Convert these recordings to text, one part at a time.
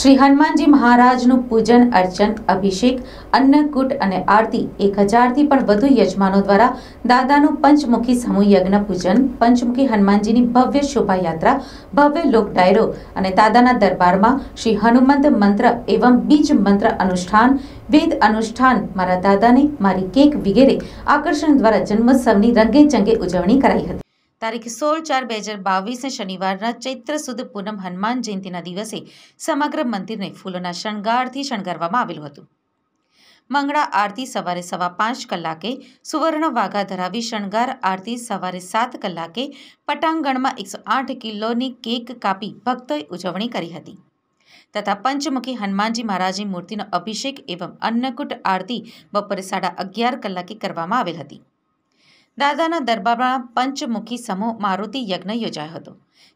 શ્રી હનુમાનજી મહારાજનું પૂજન અર્ચન અભિષેક અન્નકૂટ અને આરતી એક હજારથી પણ વધુ યજમાનો દ્વારા દાદાનું પંચમુખી સમૂહ યજ્ઞ પૂજન પંચમુખી હનુમાનજીની ભવ્ય શોભાયાત્રા ભવ્ય લોક ડાયરો અને દાદાના દરબારમાં શ્રી હનુમંત મંત્ર એવં બીજ મંત્ર અનુષ્ઠાન વેદ અનુષ્ઠાન મારા દાદાને મારી કેક વગેરે આકર્ષણ દ્વારા જન્મોત્સવની રંગે ચંગે ઉજવણી કરાઈ હતી તારીખ સોળ ચાર બે હજાર બાવીસને શનિવારના ચૈત્ર સુદ પૂનમ હનુમાન જયંતિના દિવસે સમગ્ર મંદિરને ફૂલોના શણગારથી શણગારવામાં આવેલું હતું મંગળા આરતી સવારે સવા પાંચ કલાકે સુવર્ણ વાઘા ધરાવી શણગાર આરતી સવારે સાત કલાકે પટાંગણમાં એકસો આઠ કિલોની કેક કાપી ભક્તોએ ઉજવણી કરી હતી તથા પંચમુખી હનુમાનજી મહારાજની મૂર્તિનો અભિષેક એવં અન્નકૂટ આરતી બપોરે સાડા અગિયાર કલાકે કરવામાં આવેલ હતી દાદાના દરબારમાં પંચમુખી સમૂહ મારુતિ યજ્ઞ યોજાયો હતો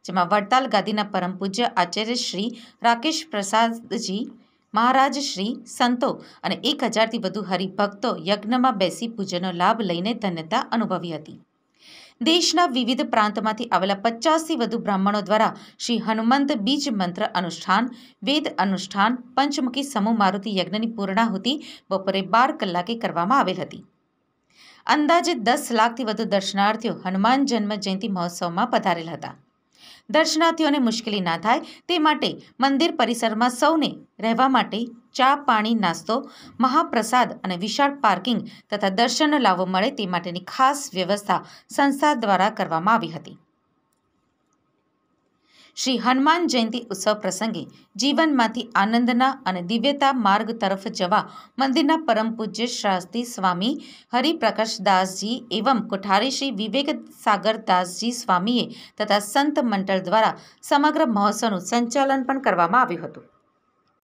જેમાં વડતાલ ગાદીના પરમ પૂજ્ય આચાર્ય શ્રી રાકેશ પ્રસાદજી મહારાજ શ્રી સંતો અને એક હજારથી વધુ હરિભક્તો યજ્ઞમાં બેસી પૂજનનો લાભ લઈને ધન્યતા અનુભવી હતી દેશના વિવિધ પ્રાંતમાંથી આવેલા પચાસથી વધુ બ્રાહ્મણો દ્વારા શ્રી હનુમંત બીજ મંત્ર અનુષ્ઠાન વેદ અનુષ્ઠાન પંચમુખી સમૂહ મારુતિ યજ્ઞની પૂર્ણાહુતિ બપોરે બાર કલાકે કરવામાં આવેલ હતી અંદાજે દસ લાખથી વધુ દર્શનાર્થીઓ હનુમાન જન્મ જયંતિ મહોત્સવમાં પધારેલ હતા દર્શનાર્થીઓને મુશ્કેલી ના થાય તે માટે મંદિર પરિસરમાં સૌને રહેવા માટે ચા પાણી નાસ્તો મહાપ્રસાદ અને વિશાળ પાર્કિંગ તથા દર્શનનો લાવો મળે તે માટેની ખાસ વ્યવસ્થા સંસ્થા દ્વારા કરવામાં આવી હતી શ્રી હનુમાન જયંતિ ઉત્સવ પ્રસંગે જીવનમાંથી આનંદના અને દિવ્યતા માર્ગ તરફ જવા મંદિરના પરમ પૂજ્ય શાસ્ત્રી સ્વામી હરિપ્રકાશદાસજી એવં કોઠારી શ્રી વિવેક સાગરદાસજી સ્વામીએ તથા સંત મંડળ દ્વારા સમગ્ર મહોત્સવનું સંચાલન પણ કરવામાં આવ્યું હતું